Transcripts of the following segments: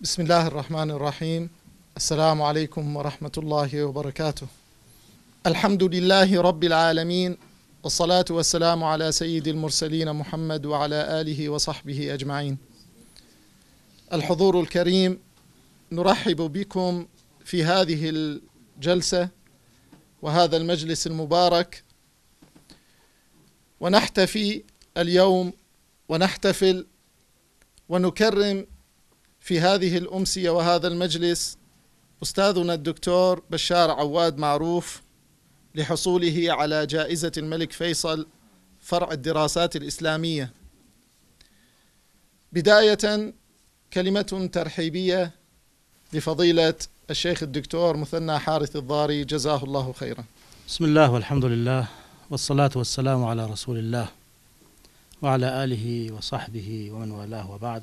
بسم الله الرحمن الرحيم السلام عليكم ورحمة الله وبركاته الحمد لله رب العالمين والصلاة والسلام على سيد المرسلين محمد وعلى آله وصحبه أجمعين الحضور الكريم نرحب بكم في هذه الجلسة وهذا المجلس المبارك ونحتفي اليوم ونحتفل ونكرم في هذه الأمسية وهذا المجلس أستاذنا الدكتور بشار عواد معروف لحصوله على جائزة الملك فيصل فرع الدراسات الإسلامية بداية كلمة ترحيبية لفضيلة الشيخ الدكتور مثنى حارث الضاري جزاه الله خيرا بسم الله والحمد لله والصلاة والسلام على رسول الله وعلى آله وصحبه ومن والاه وبعد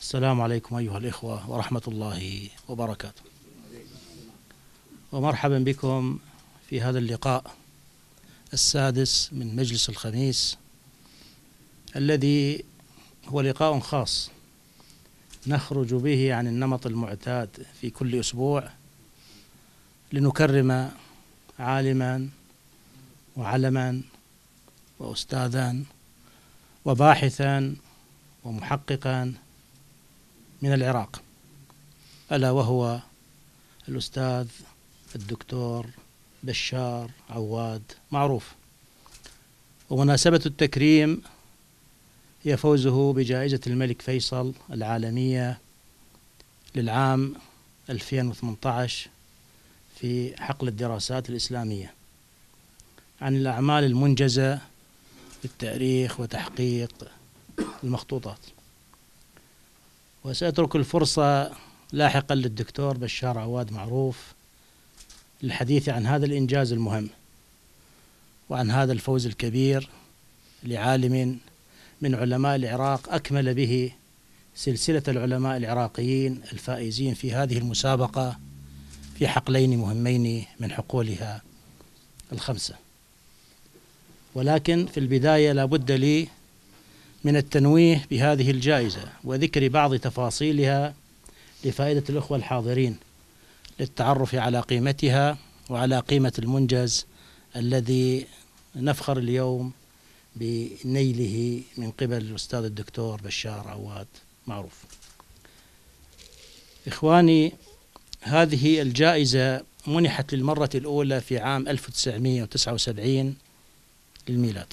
السلام عليكم أيها الإخوة ورحمة الله وبركاته ومرحبا بكم في هذا اللقاء السادس من مجلس الخميس الذي هو لقاء خاص نخرج به عن النمط المعتاد في كل أسبوع لنكرم عالما وعلما وأستاذا وباحثا ومحققا من العراق ألا وهو الأستاذ الدكتور بشار عواد معروف ومناسبة التكريم هي فوزه بجائزة الملك فيصل العالمية للعام 2018 في حقل الدراسات الإسلامية عن الأعمال المنجزة في التاريخ وتحقيق المخطوطات وسأترك الفرصة لاحقا للدكتور بشار عواد معروف للحديث عن هذا الإنجاز المهم وعن هذا الفوز الكبير لعالم من علماء العراق أكمل به سلسلة العلماء العراقيين الفائزين في هذه المسابقة في حقلين مهمين من حقولها الخمسة ولكن في البداية لابد لي من التنويه بهذه الجائزة وذكر بعض تفاصيلها لفائدة الأخوة الحاضرين للتعرف على قيمتها وعلى قيمة المنجز الذي نفخر اليوم بنيله من قبل الأستاذ الدكتور بشار عواد معروف إخواني هذه الجائزة منحت للمرة الأولى في عام 1979 للميلاد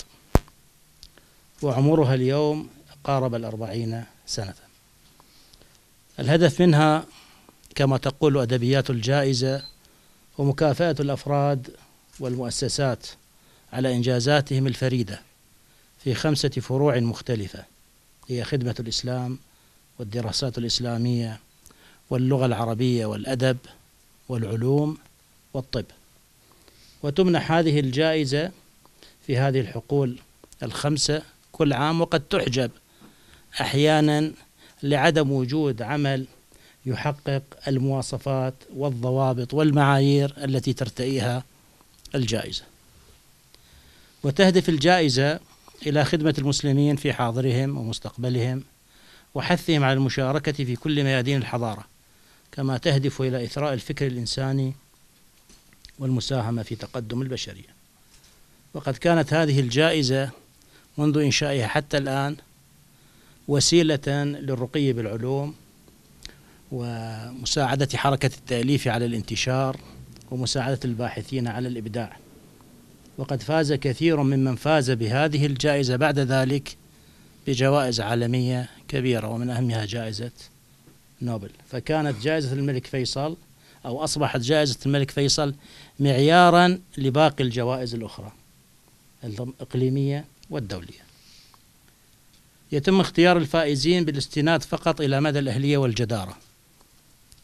وعمرها اليوم قارب الأربعين سنة الهدف منها كما تقول أدبيات الجائزة ومكافأة الأفراد والمؤسسات على إنجازاتهم الفريدة في خمسة فروع مختلفة هي خدمة الإسلام والدراسات الإسلامية واللغة العربية والأدب والعلوم والطب وتمنح هذه الجائزة في هذه الحقول الخمسة كل عام وقد تحجب أحيانا لعدم وجود عمل يحقق المواصفات والضوابط والمعايير التي ترتئيها الجائزة وتهدف الجائزة إلى خدمة المسلمين في حاضرهم ومستقبلهم وحثهم على المشاركة في كل ميادين الحضارة كما تهدف إلى إثراء الفكر الإنساني والمساهمة في تقدم البشرية وقد كانت هذه الجائزة منذ إنشائها حتى الآن وسيلة للرقي بالعلوم ومساعدة حركة التأليف على الانتشار ومساعدة الباحثين على الإبداع وقد فاز كثير ممن فاز بهذه الجائزة بعد ذلك بجوائز عالمية كبيرة ومن أهمها جائزة نوبل فكانت جائزة الملك فيصل أو أصبحت جائزة الملك فيصل معيارا لباقي الجوائز الأخرى الإقليمية والدولية يتم اختيار الفائزين بالاستناد فقط إلى مدى الأهلية والجدارة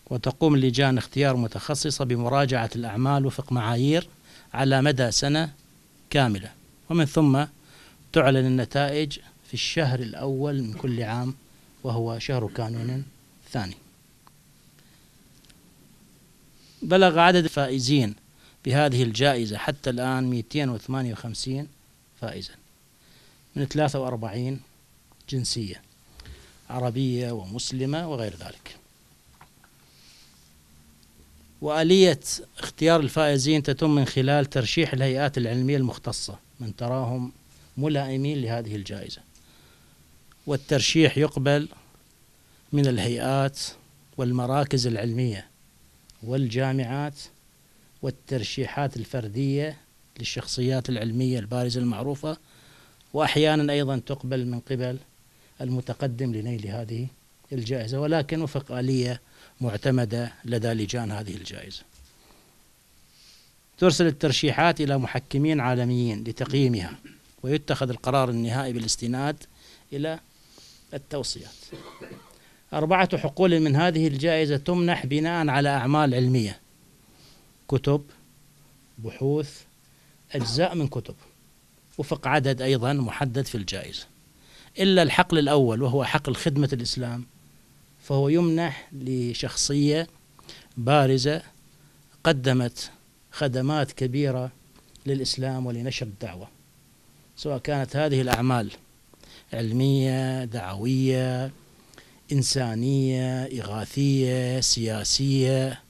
وتقوم اللجان اختيار متخصصة بمراجعة الأعمال وفق معايير على مدى سنة كاملة ومن ثم تعلن النتائج في الشهر الأول من كل عام وهو شهر كانون الثاني بلغ عدد الفائزين بهذه الجائزة حتى الآن 258 فائزاً من 43 جنسية عربية ومسلمة وغير ذلك وآلية اختيار الفائزين تتم من خلال ترشيح الهيئات العلمية المختصة من تراهم ملائمين لهذه الجائزة والترشيح يقبل من الهيئات والمراكز العلمية والجامعات والترشيحات الفردية للشخصيات العلمية البارزة المعروفة وأحيانا أيضا تقبل من قبل المتقدم لنيل هذه الجائزة ولكن وفق آلية معتمدة لدى لجان هذه الجائزة ترسل الترشيحات إلى محكمين عالميين لتقييمها ويتخذ القرار النهائي بالاستناد إلى التوصيات أربعة حقول من هذه الجائزة تمنح بناء على أعمال علمية كتب بحوث أجزاء من كتب وفق عدد أيضا محدد في الجائزة إلا الحقل الأول وهو حقل خدمة الإسلام فهو يمنح لشخصية بارزة قدمت خدمات كبيرة للإسلام ولنشر الدعوة سواء كانت هذه الأعمال علمية دعوية إنسانية إغاثية سياسية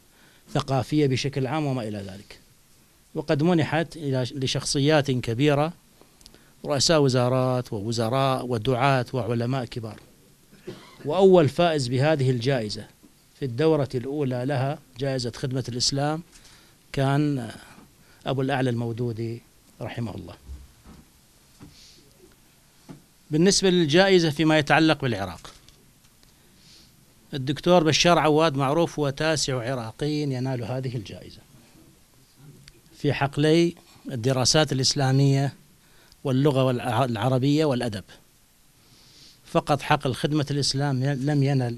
ثقافية بشكل عام وما إلى ذلك وقد منحت لشخصيات كبيرة رؤساء وزارات ووزراء ودعاة وعلماء كبار وأول فائز بهذه الجائزة في الدورة الأولى لها جائزة خدمة الإسلام كان أبو الأعلى المودودي رحمه الله بالنسبة للجائزة فيما يتعلق بالعراق الدكتور بشار عواد معروف هو تاسع عراقي ينال هذه الجائزة في حقلي الدراسات الإسلامية واللغة العربية والأدب فقط حقل خدمة الإسلام لم ينل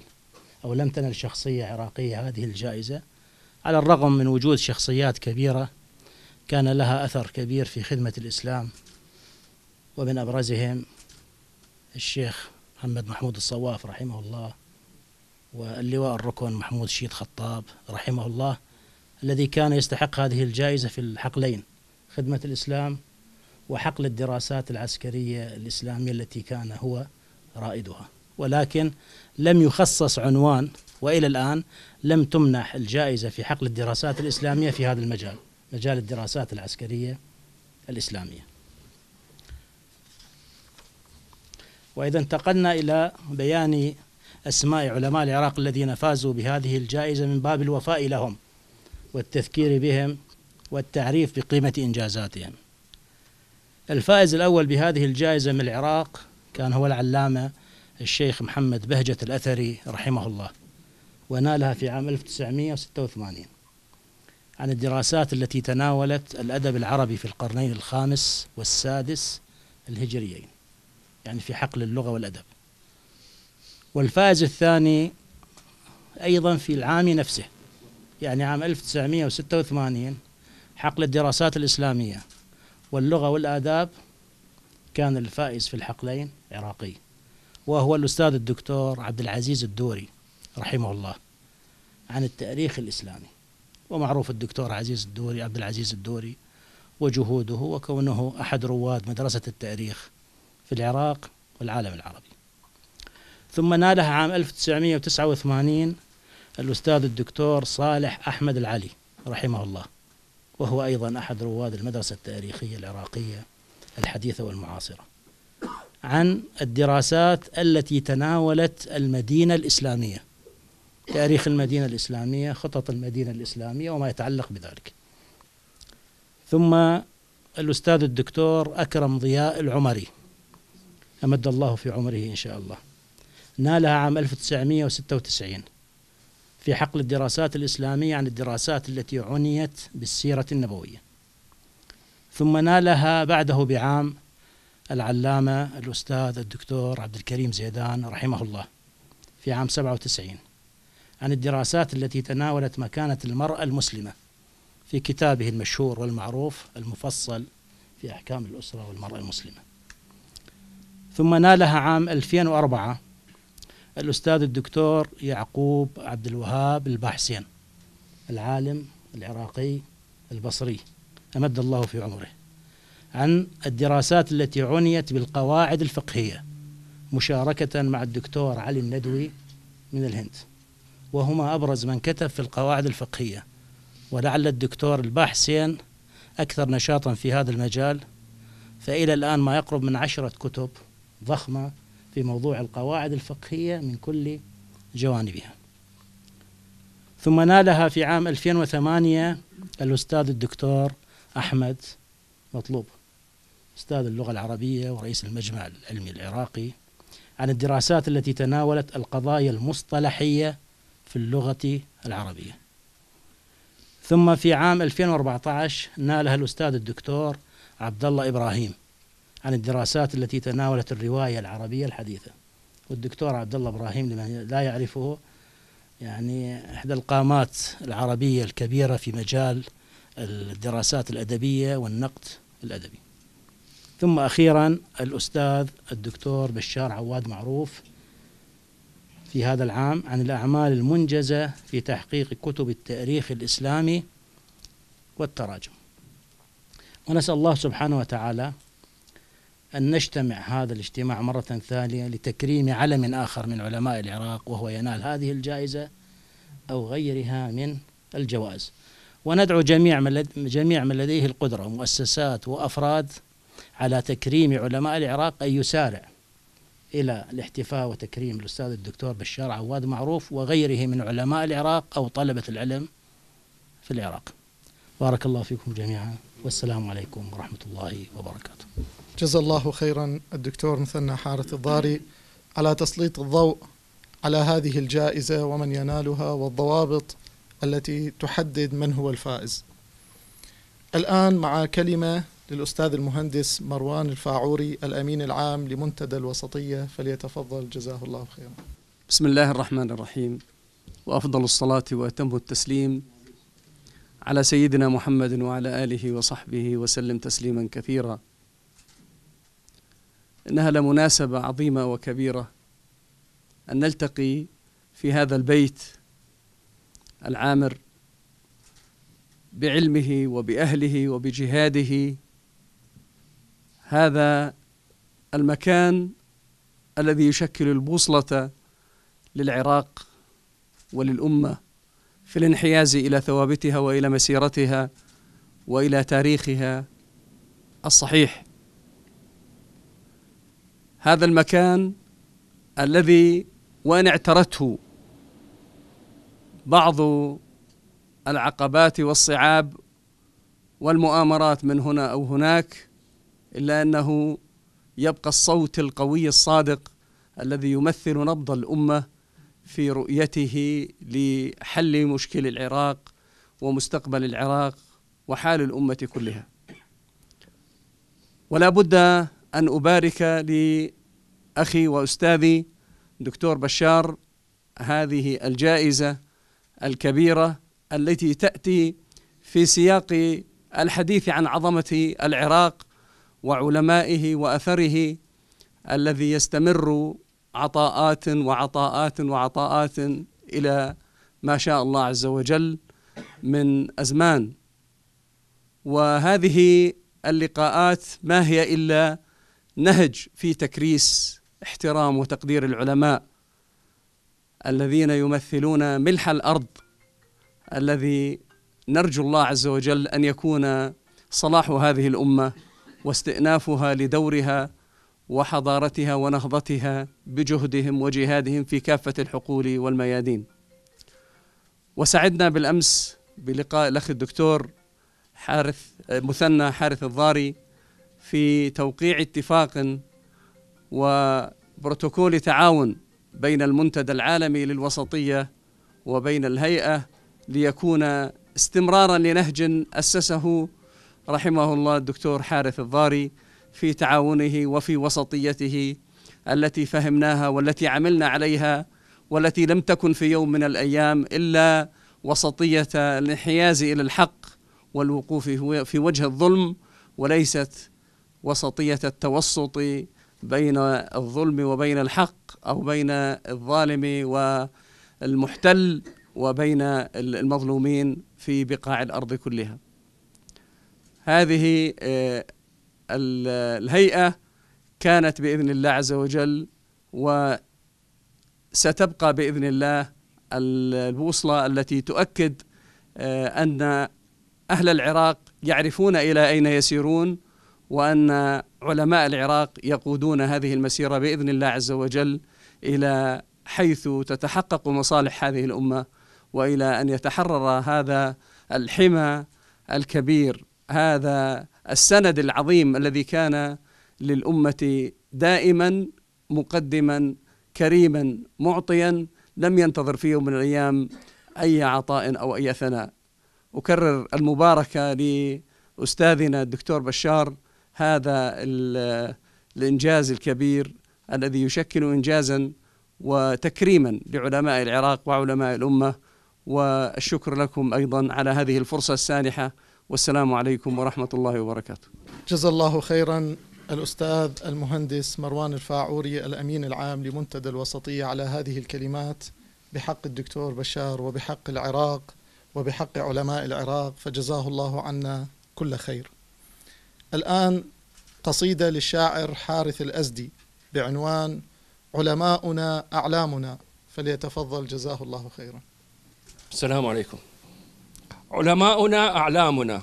أو لم تنل شخصية عراقية هذه الجائزة على الرغم من وجود شخصيات كبيرة كان لها أثر كبير في خدمة الإسلام ومن أبرزهم الشيخ محمد محمود الصواف رحمه الله واللواء الركن محمود شيد خطاب رحمه الله الذي كان يستحق هذه الجائزة في الحقلين خدمة الإسلام وحقل الدراسات العسكرية الإسلامية التي كان هو رائدها ولكن لم يخصص عنوان وإلى الآن لم تمنح الجائزة في حقل الدراسات الإسلامية في هذا المجال مجال الدراسات العسكرية الإسلامية وإذا انتقلنا إلى بيان أسماء علماء العراق الذين فازوا بهذه الجائزة من باب الوفاء لهم والتذكير بهم والتعريف بقيمة إنجازاتهم الفائز الأول بهذه الجائزة من العراق كان هو العلامة الشيخ محمد بهجة الأثري رحمه الله ونالها في عام 1986 عن الدراسات التي تناولت الأدب العربي في القرنين الخامس والسادس الهجريين يعني في حقل اللغة والأدب والفائز الثاني أيضا في العام نفسه يعني عام 1986 حقل الدراسات الإسلامية واللغة والآداب كان الفائز في الحقلين عراقي وهو الأستاذ الدكتور عبد العزيز الدوري رحمه الله عن التاريخ الإسلامي ومعروف الدكتور عزيز الدوري عبد العزيز الدوري وجهوده وكونه أحد رواد مدرسة التاريخ في العراق والعالم العربي ثم ناله عام 1989 الأستاذ الدكتور صالح أحمد العلي رحمه الله وهو أيضا أحد رواد المدرسة التاريخية العراقية الحديثة والمعاصرة عن الدراسات التي تناولت المدينة الإسلامية تاريخ المدينة الإسلامية خطط المدينة الإسلامية وما يتعلق بذلك ثم الأستاذ الدكتور أكرم ضياء العمري أمد الله في عمره إن شاء الله نالها عام 1996 في حقل الدراسات الإسلامية عن الدراسات التي عنيت بالسيرة النبوية ثم نالها بعده بعام العلامة الأستاذ الدكتور عبد الكريم زيدان رحمه الله في عام 97 عن الدراسات التي تناولت مكانة المرأة المسلمة في كتابه المشهور والمعروف المفصل في أحكام الأسرة والمرأة المسلمة ثم نالها عام 2004 الأستاذ الدكتور يعقوب عبد الوهاب الباحسين العالم العراقي البصري أمد الله في عمره عن الدراسات التي عنيت بالقواعد الفقهية مشاركة مع الدكتور علي الندوي من الهند وهما أبرز من كتب في القواعد الفقهية ولعل الدكتور الباحسين أكثر نشاطا في هذا المجال فإلى الآن ما يقرب من عشرة كتب ضخمة في موضوع القواعد الفقهية من كل جوانبها ثم نالها في عام 2008 الأستاذ الدكتور أحمد مطلوب أستاذ اللغة العربية ورئيس المجمع العلمي العراقي عن الدراسات التي تناولت القضايا المصطلحية في اللغة العربية ثم في عام 2014 نالها الأستاذ الدكتور عبد الله إبراهيم عن الدراسات التي تناولت الرواية العربية الحديثة والدكتور عبد الله إبراهيم لمن لا يعرفه يعني إحدى القامات العربية الكبيرة في مجال الدراسات الأدبية والنقد الأدبي ثم أخيرا الأستاذ الدكتور بشار عواد معروف في هذا العام عن الأعمال المنجزة في تحقيق كتب التاريخ الإسلامي والتراجم ونسأل الله سبحانه وتعالى أن نجتمع هذا الاجتماع مرة ثانية لتكريم علم آخر من علماء العراق وهو ينال هذه الجائزة أو غيرها من الجوائز وندعو جميع من, جميع من لديه القدرة مؤسسات وأفراد على تكريم علماء العراق أن يسارع إلى الاحتفاء وتكريم الأستاذ الدكتور بشار عواد معروف وغيره من علماء العراق أو طلبة العلم في العراق بارك الله فيكم جميعا والسلام عليكم ورحمة الله وبركاته جزا الله خيرا الدكتور مثنى حارث الضاري على تسليط الضوء على هذه الجائزة ومن ينالها والضوابط التي تحدد من هو الفائز الآن مع كلمة للأستاذ المهندس مروان الفاعوري الأمين العام لمنتدى الوسطية فليتفضل جزاه الله خيرا بسم الله الرحمن الرحيم وأفضل الصلاة وأتم التسليم على سيدنا محمد وعلى آله وصحبه وسلم تسليما كثيرا إنها لمناسبة عظيمة وكبيرة أن نلتقي في هذا البيت العامر بعلمه وبأهله وبجهاده هذا المكان الذي يشكل البوصلة للعراق وللأمة في الانحياز إلى ثوابتها وإلى مسيرتها وإلى تاريخها الصحيح هذا المكان الذي وان اعترته بعض العقبات والصعاب والمؤامرات من هنا او هناك الا انه يبقى الصوت القوي الصادق الذي يمثل نبض الامه في رؤيته لحل مشكل العراق ومستقبل العراق وحال الامه كلها ولا بد أن أبارك لأخي وأستاذي دكتور بشار هذه الجائزة الكبيرة التي تأتي في سياق الحديث عن عظمة العراق وعلمائه وأثره الذي يستمر عطاءات وعطاءات وعطاءات إلى ما شاء الله عز وجل من أزمان وهذه اللقاءات ما هي إلا نهج في تكريس احترام وتقدير العلماء الذين يمثلون ملح الارض الذي نرجو الله عز وجل ان يكون صلاح هذه الامه واستئنافها لدورها وحضارتها ونهضتها بجهدهم وجهادهم في كافه الحقول والميادين. وسعدنا بالامس بلقاء الاخ الدكتور حارث مثنى حارث الضاري في توقيع اتفاق وبروتوكول تعاون بين المنتدى العالمي للوسطيه وبين الهيئه ليكون استمرارا لنهج اسسه رحمه الله الدكتور حارث الضاري في تعاونه وفي وسطيته التي فهمناها والتي عملنا عليها والتي لم تكن في يوم من الايام الا وسطيه الانحياز الى الحق والوقوف في وجه الظلم وليست وسطيه التوسط بين الظلم وبين الحق او بين الظالم والمحتل وبين المظلومين في بقاع الارض كلها. هذه آه، الهيئه كانت باذن الله عز وجل وستبقى باذن الله البوصله التي تؤكد آه، ان اهل العراق يعرفون الى اين يسيرون وأن علماء العراق يقودون هذه المسيرة بإذن الله عز وجل إلى حيث تتحقق مصالح هذه الأمة وإلى أن يتحرر هذا الحمى الكبير هذا السند العظيم الذي كان للأمة دائما مقدما كريما معطيا لم ينتظر في يوم من الأيام أي عطاء أو أي ثناء أكرر المباركة لأستاذنا الدكتور بشار هذا الإنجاز الكبير الذي يشكل إنجازا وتكريما لعلماء العراق وعلماء الأمة والشكر لكم أيضا على هذه الفرصة السانحة والسلام عليكم ورحمة الله وبركاته جزا الله خيرا الأستاذ المهندس مروان الفاعوري الأمين العام لمنتدى الوسطية على هذه الكلمات بحق الدكتور بشار وبحق العراق وبحق علماء العراق فجزاه الله عنا كل خير الآن قصيدة للشاعر حارث الأزدي بعنوان علماؤنا أعلامنا فليتفضل جزاه الله خيرا السلام عليكم علماؤنا أعلامنا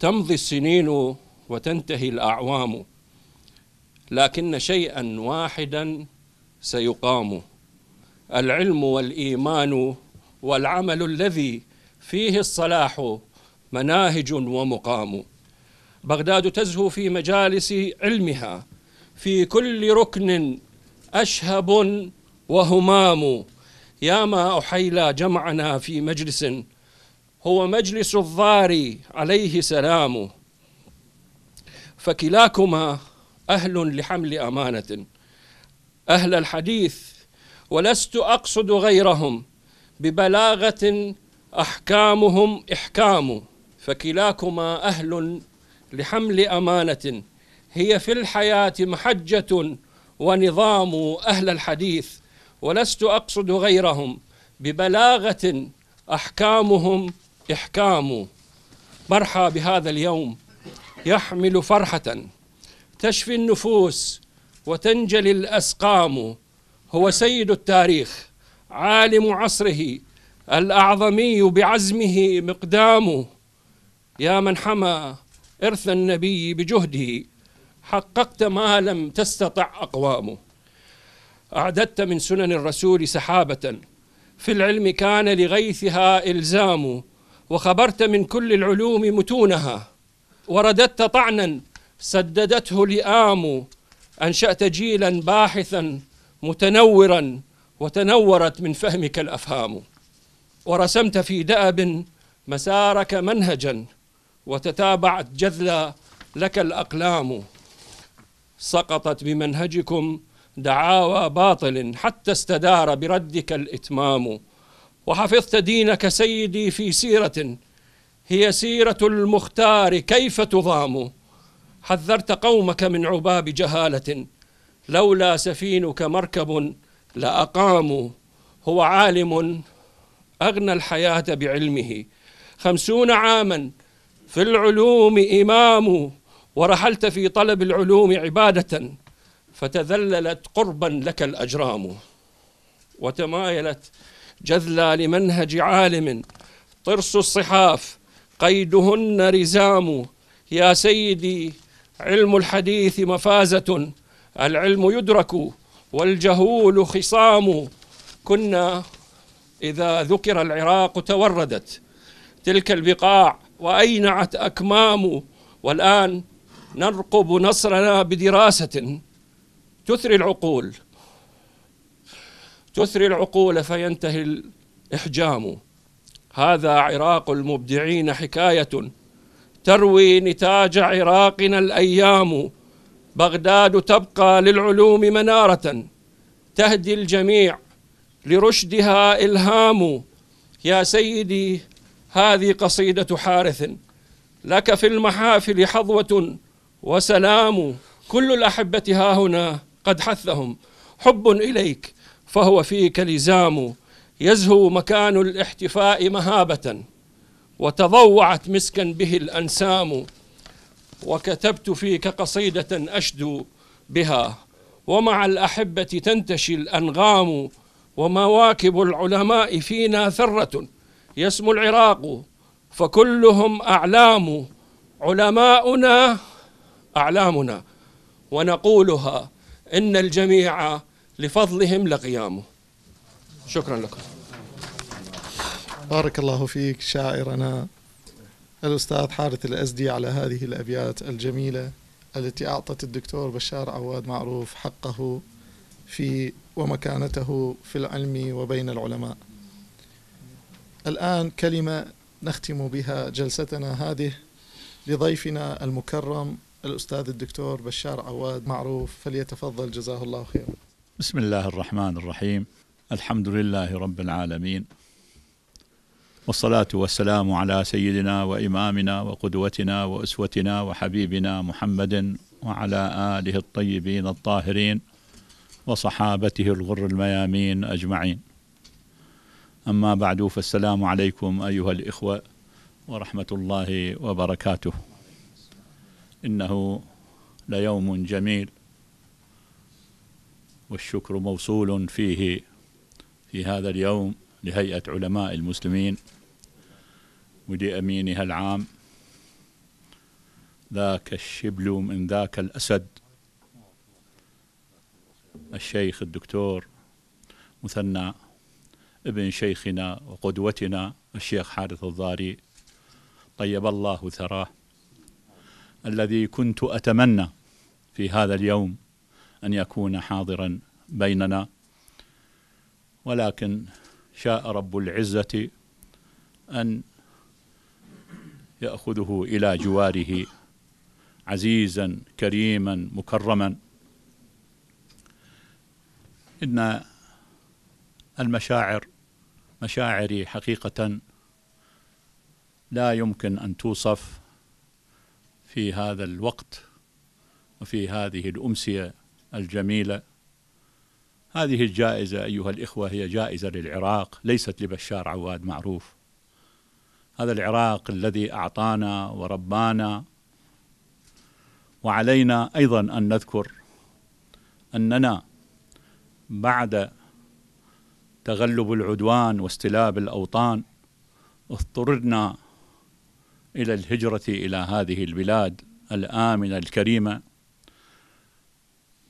تمضي السنين وتنتهي الأعوام لكن شيئا واحدا سيقام العلم والإيمان والعمل الذي فيه الصلاح مناهج ومقام بغداد تزهو في مجالس علمها في كل ركن أشهب وهمام يا ما أحيلا جمعنا في مجلس هو مجلس الضاري عليه سلام فكلاكما أهل لحمل أمانة أهل الحديث ولست أقصد غيرهم ببلاغة أحكامهم إحكام فكلاكما أهل لحمل أمانة هي في الحياة محجة ونظام أهل الحديث ولست أقصد غيرهم ببلاغة أحكامهم إحكام مرحى بهذا اليوم يحمل فرحة تشفي النفوس وتنجلي الأسقام هو سيد التاريخ عالم عصره الأعظمي بعزمه مقدامه يا من حمى إرث النبي بجهده حققت ما لم تستطع أقوامه أعددت من سنن الرسول سحابة في العلم كان لغيثها إلزام وخبرت من كل العلوم متونها ورددت طعنا سددته لئام أنشأت جيلا باحثا متنورا وتنورت من فهمك الأفهام ورسمت في دأب مسارك منهجا وتتابعت جذلا لك الأقلام سقطت بمنهجكم دعاوى باطل حتى استدار بردك الإتمام وحفظت دينك سيدي في سيرة هي سيرة المختار كيف تضام حذرت قومك من عباب جهالة لولا سفينك مركب لأقاموا هو عالم أغنى الحياة بعلمه خمسون عاما في العلوم إمام ورحلت في طلب العلوم عبادة فتذللت قربا لك الأجرام وتمايلت جذلا لمنهج عالم طرس الصحاف قيدهن رزام يا سيدي علم الحديث مفازة العلم يدرك والجهول خصام كنا إذا ذكر العراق توردت تلك البقاع وأينعت أكمامه والآن نرقب نصرنا بدراسة تثري العقول تثري العقول فينتهي الإحجام هذا عراق المبدعين حكاية تروي نتاج عراقنا الأيام بغداد تبقى للعلوم منارة تهدي الجميع لرشدها إلهام يا سيدي هذه قصيدة حارث لك في المحافل حظوة وسلام كل الأحبة ها هنا قد حثهم حب إليك فهو فيك لزام يزهو مكان الاحتفاء مهابة وتضوعت مسكا به الأنسام وكتبت فيك قصيدة أشدو بها ومع الأحبة تنتشي الأنغام ومواكب العلماء فينا ثرة يسمو العراق فكلهم أعلام علماؤنا أعلامنا ونقولها إن الجميع لفضلهم لقيامه شكرا لكم بارك الله فيك شاعرنا الأستاذ حارث الأزدي على هذه الأبيات الجميلة التي أعطت الدكتور بشار عواد معروف حقه في ومكانته في العلم وبين العلماء الآن كلمة نختم بها جلستنا هذه لضيفنا المكرم الأستاذ الدكتور بشار عواد معروف فليتفضل جزاه الله خيرا بسم الله الرحمن الرحيم الحمد لله رب العالمين والصلاة والسلام على سيدنا وإمامنا وقدوتنا وأسوتنا وحبيبنا محمد وعلى آله الطيبين الطاهرين وصحابته الغر الميامين أجمعين أما بعد فالسلام عليكم أيها الإخوة ورحمة الله وبركاته إنه ليوم جميل والشكر موصول فيه في هذا اليوم لهيئة علماء المسلمين ولأمينها العام ذاك الشبل من ذاك الأسد الشيخ الدكتور مثنى ابن شيخنا وقدوتنا الشيخ حارث الضاري طيب الله ثراه الذي كنت أتمنى في هذا اليوم أن يكون حاضرا بيننا ولكن شاء رب العزة أن يأخذه إلى جواره عزيزا كريما مكرما إن المشاعر مشاعري حقيقة لا يمكن أن توصف في هذا الوقت وفي هذه الأمسية الجميلة هذه الجائزة أيها الإخوة هي جائزة للعراق ليست لبشار عواد معروف هذا العراق الذي أعطانا وربانا وعلينا أيضا أن نذكر أننا بعد تغلب العدوان واستلاب الأوطان اضطررنا إلى الهجرة إلى هذه البلاد الآمنة الكريمة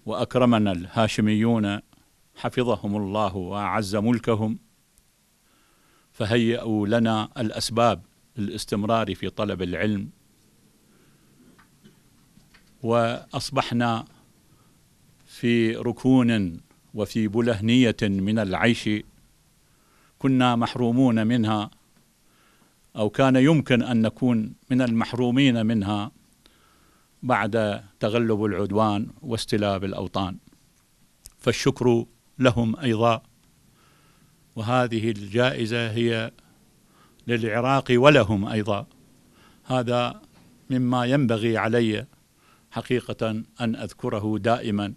وأكرمنا الهاشميون حفظهم الله وأعز ملكهم فهيئوا لنا الأسباب للاستمرار في طلب العلم وأصبحنا في ركون وفي بلهنية من العيش كنا محرومون منها أو كان يمكن أن نكون من المحرومين منها بعد تغلب العدوان واستلاب الأوطان فالشكر لهم أيضا وهذه الجائزة هي للعراق ولهم أيضا هذا مما ينبغي علي حقيقة أن أذكره دائما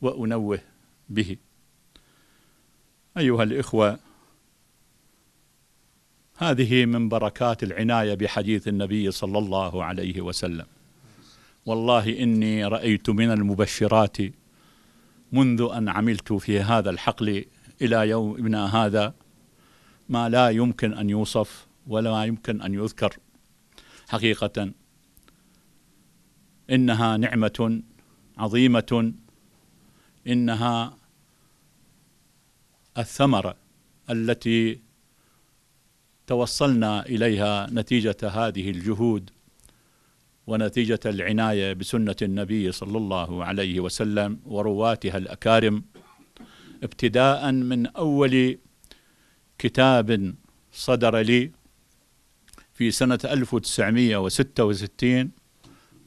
وأنوه به أيها الإخوة هذه من بركات العناية بحديث النبي صلى الله عليه وسلم والله إني رأيت من المبشرات منذ أن عملت في هذا الحقل إلى يومنا هذا ما لا يمكن أن يوصف ولا يمكن أن يذكر حقيقة إنها نعمة عظيمة إنها الثمرة التي توصلنا إليها نتيجة هذه الجهود ونتيجة العناية بسنة النبي صلى الله عليه وسلم ورواتها الأكارم ابتداء من أول كتاب صدر لي في سنة 1966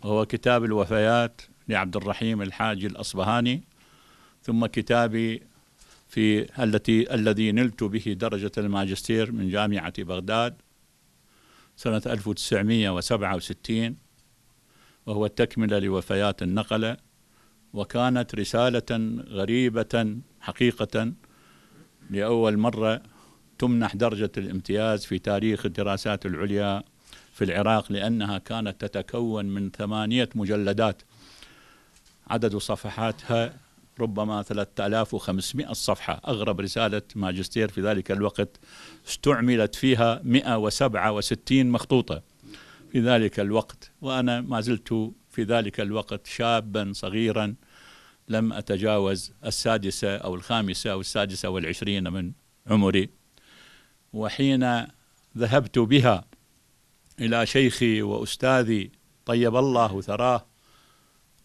وهو كتاب الوفيات لعبد الرحيم الحاج الأصبهاني ثم كتابي في التي الذي نلت به درجة الماجستير من جامعة بغداد سنة 1967 وهو التكملة لوفيات النقلة وكانت رسالة غريبة حقيقة لأول مرة تمنح درجة الامتياز في تاريخ الدراسات العليا في العراق لأنها كانت تتكون من ثمانية مجلدات عدد صفحاتها ربما 3500 صفحة أغرب رسالة ماجستير في ذلك الوقت استعملت فيها 167 مخطوطة في ذلك الوقت وأنا ما زلت في ذلك الوقت شابا صغيرا لم أتجاوز السادسة أو الخامسة أو السادسة والعشرين من عمري وحين ذهبت بها إلى شيخي وأستاذي طيب الله ثراه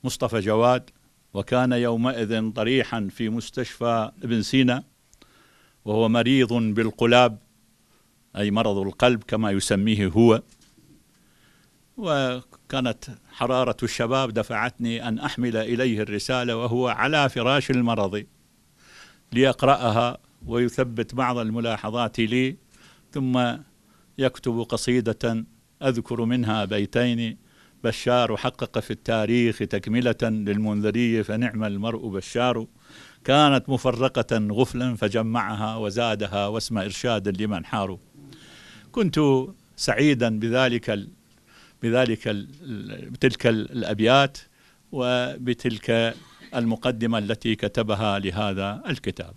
مصطفى جواد وكان يومئذ طريحا في مستشفى ابن سينا وهو مريض بالقلاب أي مرض القلب كما يسميه هو وكانت حرارة الشباب دفعتني أن أحمل إليه الرسالة وهو على فراش المرض ليقرأها ويثبت بعض الملاحظات لي ثم يكتب قصيدة أذكر منها بيتين بشار حقق في التاريخ تكملة للمنذري فنعم المرء بشار كانت مفرقة غفلا فجمعها وزادها واسم إرشادا لمن حاروا كنت سعيدا بذلك بذلك ال بتلك الأبيات وبتلك المقدمة التي كتبها لهذا الكتاب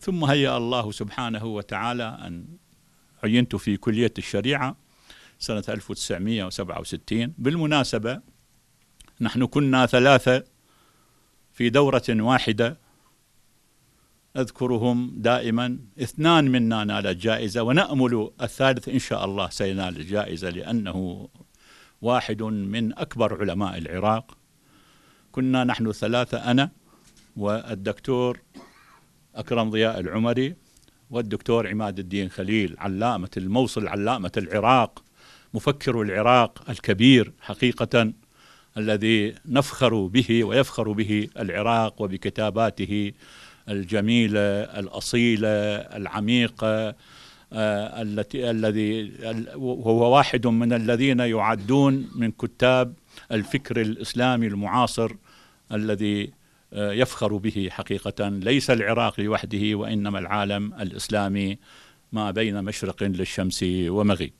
ثم هيأ الله سبحانه وتعالى أن عينت في كلية الشريعة سنة 1967 بالمناسبة نحن كنا ثلاثة في دورة واحدة أذكرهم دائما اثنان منا نال الجائزة ونأمل الثالث إن شاء الله سينال الجائزة لأنه واحد من أكبر علماء العراق كنا نحن ثلاثة أنا والدكتور أكرم ضياء العمري والدكتور عماد الدين خليل علامة الموصل علامة العراق مفكر العراق الكبير حقيقة الذي نفخر به ويفخر به العراق وبكتاباته الجميلة الأصيلة العميقة آه، التي الذي هو واحد من الذين يعدون من كتاب الفكر الإسلامي المعاصر الذي آه، يفخر به حقيقة ليس العراق لوحده وإنما العالم الإسلامي ما بين مشرق للشمس ومغيب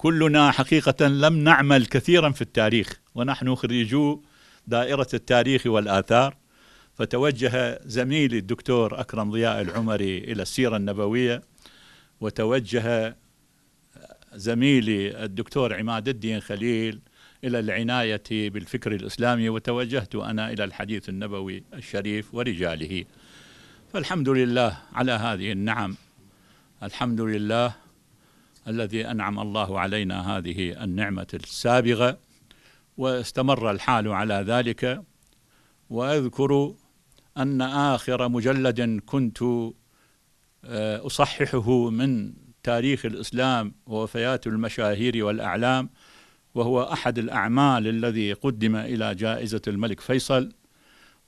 كلنا حقيقة لم نعمل كثيرا في التاريخ ونحن خريجو دائرة التاريخ والآثار فتوجه زميلي الدكتور أكرم ضياء العمري إلى السيرة النبوية وتوجه زميلي الدكتور عماد الدين خليل إلى العناية بالفكر الإسلامي وتوجهت أنا إلى الحديث النبوي الشريف ورجاله فالحمد لله على هذه النعم الحمد لله الذي أنعم الله علينا هذه النعمة السابغة واستمر الحال على ذلك وأذكر أن آخر مجلد كنت آه، أصححه من تاريخ الإسلام ووفيات المشاهير والأعلام وهو أحد الأعمال الذي قدم إلى جائزة الملك فيصل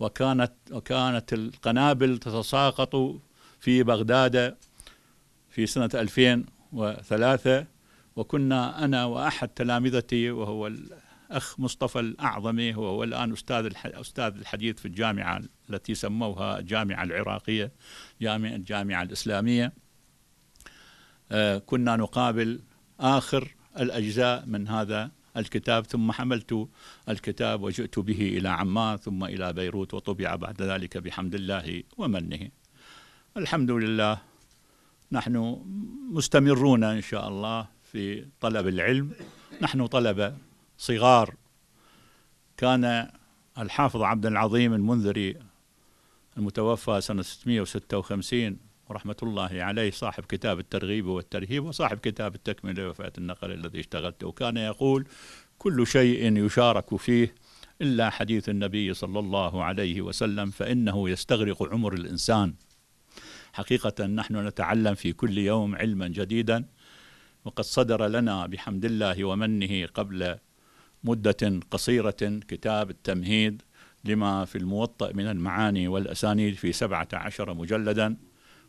وكانت وكانت القنابل تتساقط في بغداد في سنة 2000 وثلاثة وكنا أنا وأحد تلامذتي وهو الأخ مصطفى الأعظمي وهو الآن أستاذ أستاذ الحديث في الجامعة التي سموها الجامعة العراقية جامعة الجامعة الإسلامية آه، كنا نقابل آخر الأجزاء من هذا الكتاب ثم حملت الكتاب وجئت به إلى عمان ثم إلى بيروت وطبع بعد ذلك بحمد الله ومنه الحمد لله نحن مستمرون إن شاء الله في طلب العلم نحن طلبة صغار كان الحافظ عبد العظيم المنذري المتوفى سنة 656 ورحمة الله عليه صاحب كتاب الترغيب والترهيب وصاحب كتاب التكملة وفاة النقل الذي اشتغلته كان يقول كل شيء يشارك فيه إلا حديث النبي صلى الله عليه وسلم فإنه يستغرق عمر الإنسان حقيقة نحن نتعلم في كل يوم علما جديدا وقد صدر لنا بحمد الله ومنه قبل مدة قصيرة كتاب التمهيد لما في الموطأ من المعاني والأسانيد في سبعة عشر مجلدا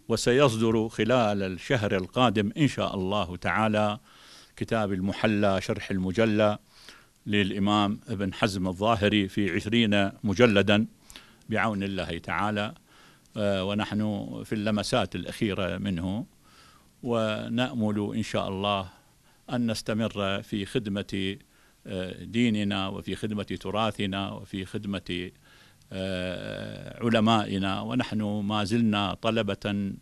وسيصدر خلال الشهر القادم إن شاء الله تعالى كتاب المحلى شرح المجلى للإمام ابن حزم الظاهري في عشرين مجلدا بعون الله تعالى آه، ونحن في اللمسات الأخيرة منه ونأمل إن شاء الله أن نستمر في خدمة آه، ديننا وفي خدمة تراثنا وفي خدمة آه، علمائنا ونحن ما زلنا طلبة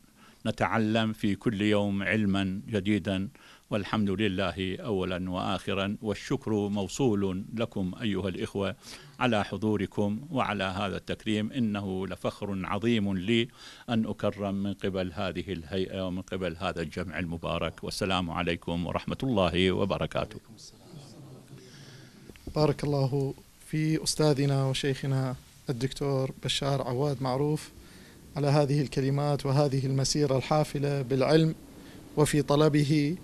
نتعلم في كل يوم علما جديدا والحمد لله اولا واخرا والشكر موصول لكم ايها الاخوه على حضوركم وعلى هذا التكريم انه لفخر عظيم لي ان اكرم من قبل هذه الهيئه ومن قبل هذا الجمع المبارك والسلام عليكم ورحمه الله وبركاته. بارك الله في استاذنا وشيخنا الدكتور بشار عواد معروف على هذه الكلمات وهذه المسيره الحافله بالعلم وفي طلبه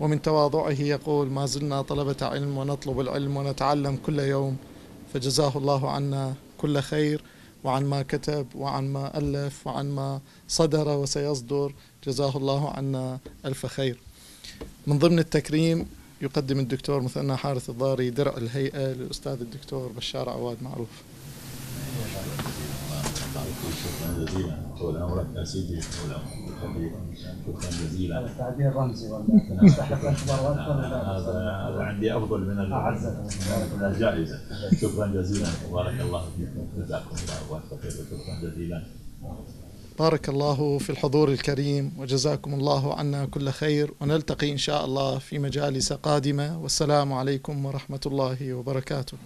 ومن تواضعه يقول ما زلنا طلبة علم ونطلب العلم ونتعلم كل يوم فجزاه الله عنا كل خير وعن ما كتب وعن ما ألف وعن ما صدر وسيصدر جزاه الله عنا ألف خير من ضمن التكريم يقدم الدكتور مثنى حارث الضاري درع الهيئة للأستاذ الدكتور بشار عواد معروف جزيلا طول عمرك يا سيدي طول عمرك شكرا جزيلا التعبير رمزي والله استحق اكبر واكثر هذا هذا عندي افضل من من الجائزه شكرا جزيلا بارك الله فيكم جزاكم الله خير شكرا جزيلا بارك الله في الحضور الكريم وجزاكم الله عنا كل خير ونلتقي إن شاء الله في مجالس قادمة والسلام عليكم ورحمة الله وبركاته